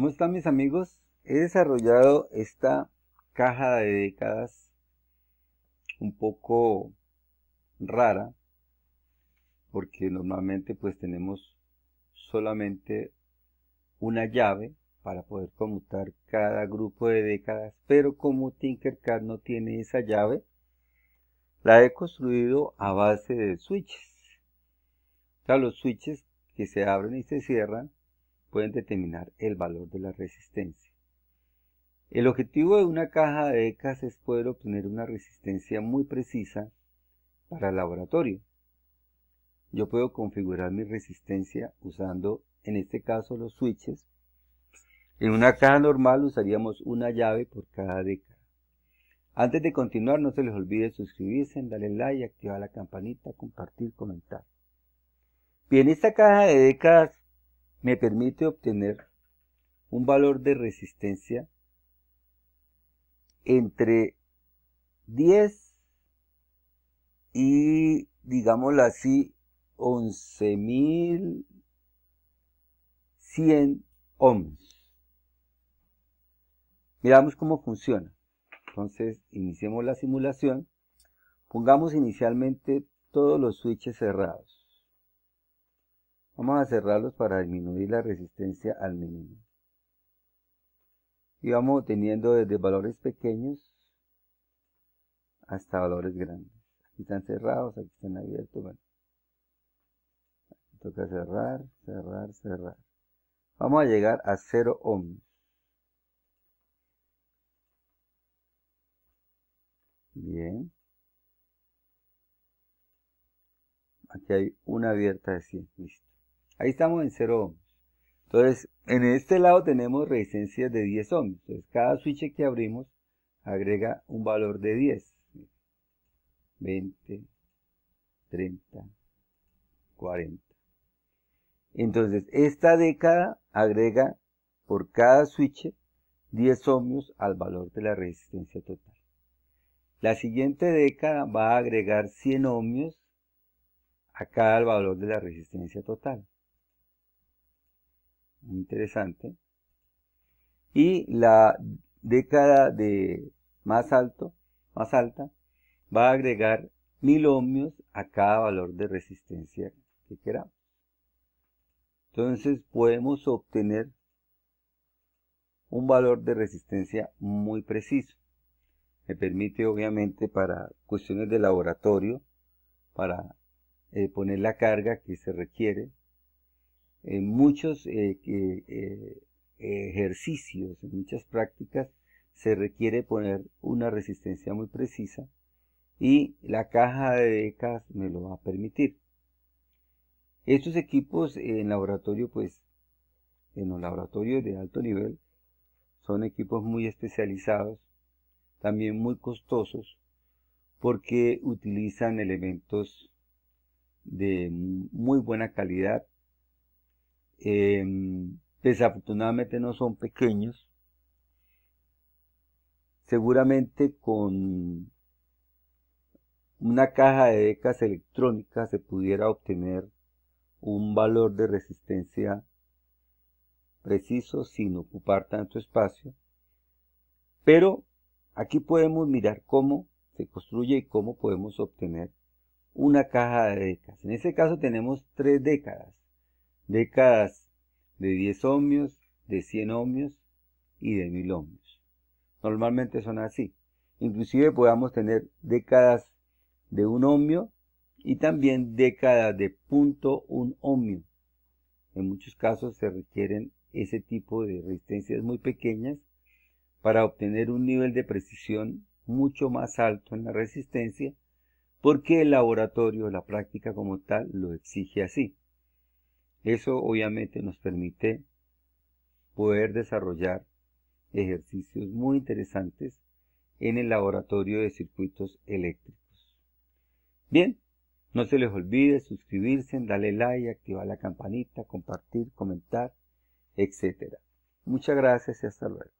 ¿Cómo están mis amigos? He desarrollado esta caja de décadas un poco rara porque normalmente pues tenemos solamente una llave para poder conmutar cada grupo de décadas, pero como Tinkercad no tiene esa llave, la he construido a base de switches. O los switches que se abren y se cierran pueden determinar el valor de la resistencia. El objetivo de una caja de décadas es poder obtener una resistencia muy precisa para el laboratorio. Yo puedo configurar mi resistencia usando, en este caso, los switches. En una caja normal usaríamos una llave por cada década. Antes de continuar, no se les olvide suscribirse, darle like, activar la campanita, compartir, comentar. Bien, esta caja de décadas me permite obtener un valor de resistencia entre 10 y, digámoslo así, 11.100 ohms. Miramos cómo funciona. Entonces, iniciemos la simulación. Pongamos inicialmente todos los switches cerrados. Vamos a cerrarlos para disminuir la resistencia al mínimo. Y vamos teniendo desde valores pequeños hasta valores grandes. Aquí están cerrados, aquí están abiertos. toca cerrar, cerrar, cerrar. Vamos a llegar a 0 ohms. Bien. Aquí hay una abierta de 100. Listo. Ahí estamos en 0 ohms. Entonces, en este lado tenemos resistencia de 10 ohmios. Entonces, cada switch que abrimos agrega un valor de 10. 20, 30, 40. Entonces, esta década agrega por cada switch 10 ohmios al valor de la resistencia total. La siguiente década va a agregar 100 ohmios a cada valor de la resistencia total interesante. Y la década de más alto, más alta, va a agregar mil ohmios a cada valor de resistencia que queramos. Entonces podemos obtener un valor de resistencia muy preciso. Me permite obviamente para cuestiones de laboratorio, para eh, poner la carga que se requiere, en muchos eh, eh, ejercicios, en muchas prácticas, se requiere poner una resistencia muy precisa y la caja de décadas me lo va a permitir. Estos equipos en laboratorio, pues, en los laboratorios de alto nivel, son equipos muy especializados, también muy costosos, porque utilizan elementos de muy buena calidad Em, desafortunadamente no son pequeños, seguramente con una caja de becas electrónicas se pudiera obtener un valor de resistencia preciso sin ocupar tanto espacio, pero aquí podemos mirar cómo se construye y cómo podemos obtener una caja de décadas. En este caso tenemos tres décadas décadas de 10 ohmios, de 100 ohmios y de 1000 ohmios. Normalmente son así. Inclusive podamos tener décadas de 1 ohmio y también décadas de punto 1 ohmio. En muchos casos se requieren ese tipo de resistencias muy pequeñas para obtener un nivel de precisión mucho más alto en la resistencia porque el laboratorio, la práctica como tal, lo exige así. Eso obviamente nos permite poder desarrollar ejercicios muy interesantes en el laboratorio de circuitos eléctricos. Bien, no se les olvide suscribirse, darle like, activar la campanita, compartir, comentar, etc. Muchas gracias y hasta luego.